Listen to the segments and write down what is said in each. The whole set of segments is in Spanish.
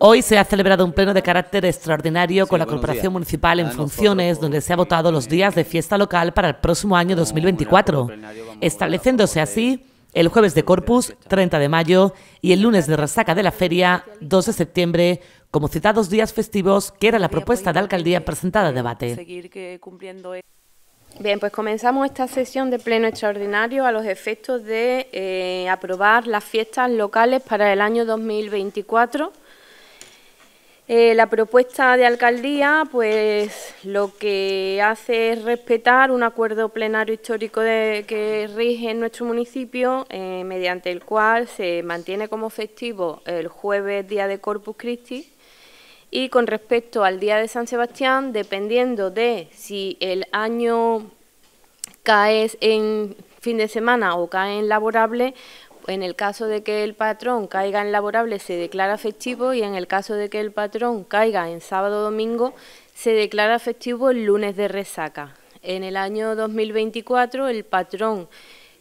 Hoy se ha celebrado un pleno de carácter extraordinario con la Corporación Municipal en ah, funciones, donde se ha votado los eh, días de fiesta local para el próximo año 2024, estableciéndose así el jueves de Corpus, 30 de mayo, y el lunes de Resaca de la Feria, 2 de septiembre, como citados días festivos, que era la propuesta de alcaldía presentada a debate. Bien, pues comenzamos esta sesión de pleno extraordinario a los efectos de eh, aprobar las fiestas locales para el año 2024. Eh, la propuesta de alcaldía, pues lo que hace es respetar un acuerdo plenario histórico que rige en nuestro municipio, eh, mediante el cual se mantiene como festivo el jueves día de Corpus Christi y con respecto al Día de San Sebastián, dependiendo de si el año cae en fin de semana o cae en laborable, en el caso de que el patrón caiga en laborable se declara festivo y en el caso de que el patrón caiga en sábado o domingo se declara festivo el lunes de resaca. En el año 2024 el patrón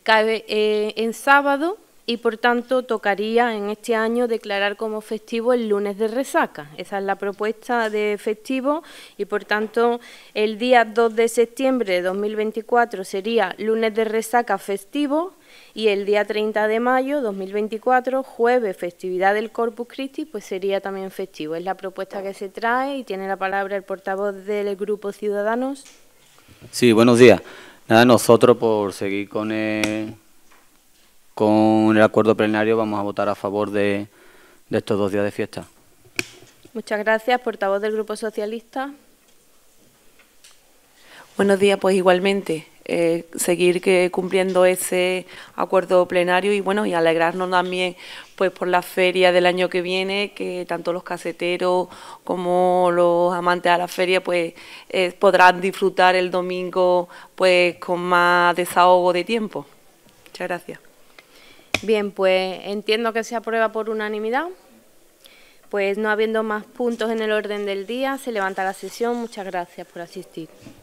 cae eh, en sábado y por tanto tocaría en este año declarar como festivo el lunes de resaca. Esa es la propuesta de festivo y por tanto el día 2 de septiembre de 2024 sería lunes de resaca festivo y el día 30 de mayo 2024, jueves, festividad del Corpus Christi, pues sería también festivo. Es la propuesta que se trae y tiene la palabra el portavoz del Grupo Ciudadanos. Sí, buenos días. Nada, nosotros por seguir con con el acuerdo plenario vamos a votar a favor de, estos dos días de fiesta. Muchas gracias, portavoz del Grupo Socialista. Buenos días, pues igualmente. Eh, seguir que cumpliendo ese acuerdo plenario y bueno y alegrarnos también pues por la feria del año que viene que tanto los caseteros como los amantes a la feria pues eh, podrán disfrutar el domingo pues con más desahogo de tiempo muchas gracias Bien, pues entiendo que se aprueba por unanimidad. Pues no habiendo más puntos en el orden del día, se levanta la sesión. Muchas gracias por asistir.